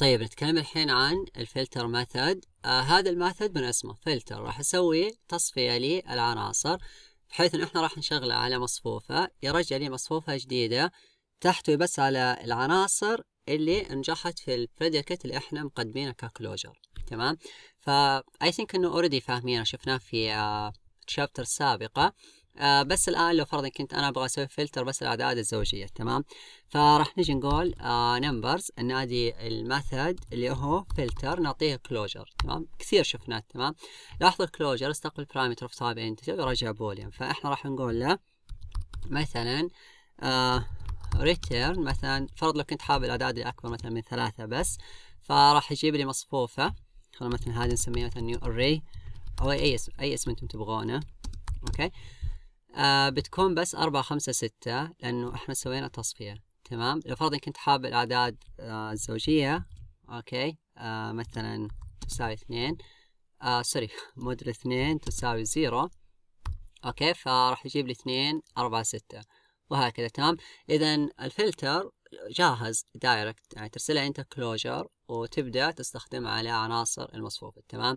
طيب نتكلم الحين عن الفلتر ميثود آه هذا الميثود من اسمه فلتر راح اسوي تصفيه للعناصر بحيث ان احنا راح نشغله على مصفوفه يرجع لي مصفوفه جديده تحتوي بس على العناصر اللي نجحت في البريديكت اللي احنا مقدمينه ككلوجر تمام فاي ثينك انه اوريدي فاهمينه شفناه في آه تشابتر سابقه آه بس الان لو فرضا كنت انا ابغى اسوي فلتر بس الاعداد الزوجيه تمام فراح نجي نقول آه نمبرز نادي الميثود اللي هو فلتر نعطيه كلوجر تمام كثير شفناه تمام لاحظوا الكلوجر استقبل بارامتر اوف تايب انتجر ورجع بوليان فاحنا راح نقول له مثلا آه ريتيرن مثلا فرض لو كنت حابب الاعداد الاكبر مثلا من ثلاثه بس فراح يجيب لي مصفوفه خلينا مثلا هذه نسميها مثلا نيو اري او اي اسم اي اسم انتم تبغونه اوكي آه بتكون بس أربعة خمسة ستة لأنه إحنا سوينا تصفية تمام لو فرضا كنت حاب الأعداد آه الزوجية أوكي آه مثلا تساوي اثنين آه سوري موديل اثنين تساوي زيرو أوكي فراح يجيب لي اثنين أربعة ستة وهكذا تمام إذا الفلتر جاهز دايركت يعني ترسلها انت كلوجر وتبدا تستخدمها على عناصر المصفوفه تمام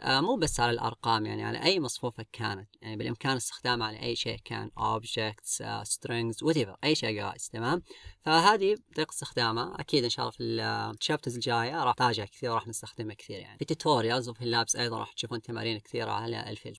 آه مو بس على الارقام يعني على اي مصفوفه كانت يعني بالامكان استخدامها على اي شيء كان اوبجكتس سترينجز وات ايفر اي شيء جايز تمام فهذه طريقه استخدامها اكيد ان شاء الله في الشابترز الجايه راح تفاجئ كثير وراح نستخدمها كثير يعني في توتوريالز وفي اللابس ايضا راح تشوفون تمارين كثيره على الفيلد